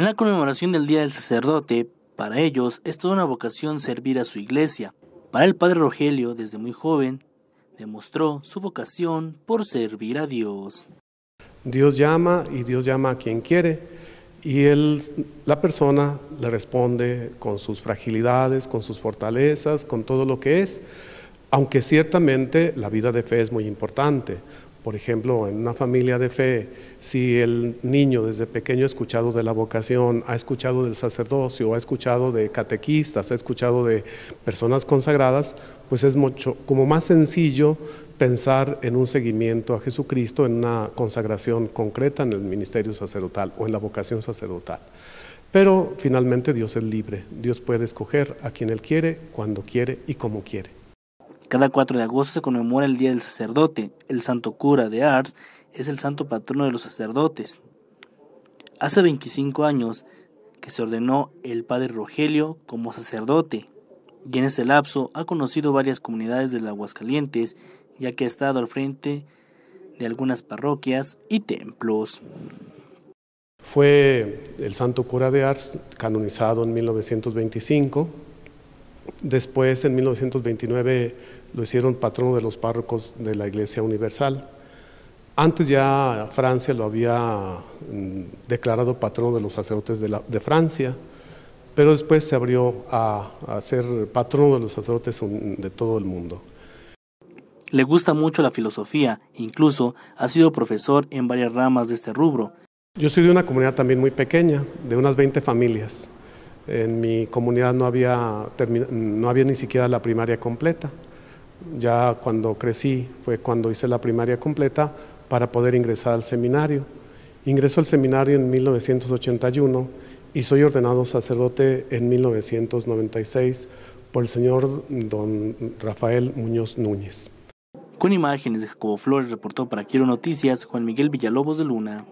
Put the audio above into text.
En la conmemoración del Día del Sacerdote, para ellos es toda una vocación servir a su iglesia. Para el padre Rogelio, desde muy joven, demostró su vocación por servir a Dios. Dios llama y Dios llama a quien quiere y él, la persona le responde con sus fragilidades, con sus fortalezas, con todo lo que es, aunque ciertamente la vida de fe es muy importante. Por ejemplo, en una familia de fe, si el niño desde pequeño ha escuchado de la vocación, ha escuchado del sacerdocio, ha escuchado de catequistas, ha escuchado de personas consagradas, pues es mucho como más sencillo pensar en un seguimiento a Jesucristo, en una consagración concreta en el ministerio sacerdotal o en la vocación sacerdotal. Pero finalmente Dios es libre, Dios puede escoger a quien Él quiere, cuando quiere y como quiere. Cada 4 de agosto se conmemora el Día del Sacerdote. El Santo Cura de Ars es el santo patrono de los sacerdotes. Hace 25 años que se ordenó el padre Rogelio como sacerdote, y en ese lapso ha conocido varias comunidades de Aguascalientes, ya que ha estado al frente de algunas parroquias y templos. Fue el santo cura de Ars canonizado en 1925 Después, en 1929, lo hicieron patrono de los párrocos de la Iglesia Universal. Antes ya Francia lo había mm, declarado patrono de los sacerdotes de, Francia, pero después se abrió a, a ser patrono de los sacerdotes de todo el mundo. Le gusta mucho la filosofía, incluso ha sido profesor en varias ramas de este rubro. Yo soy de una comunidad también muy pequeña, de unas 20 familias en mi comunidad no había, no había ni siquiera la primaria completa. Ya cuando crecí fue cuando hice la primaria completa para poder ingresar al seminario. Ingreso al seminario en 1981 y soy ordenado sacerdote en 1996 por el señor don Rafael Muñoz Núñez. Con imágenes de Jacobo Flores reportó para Quiero Noticias Juan Miguel Villalobos de Luna.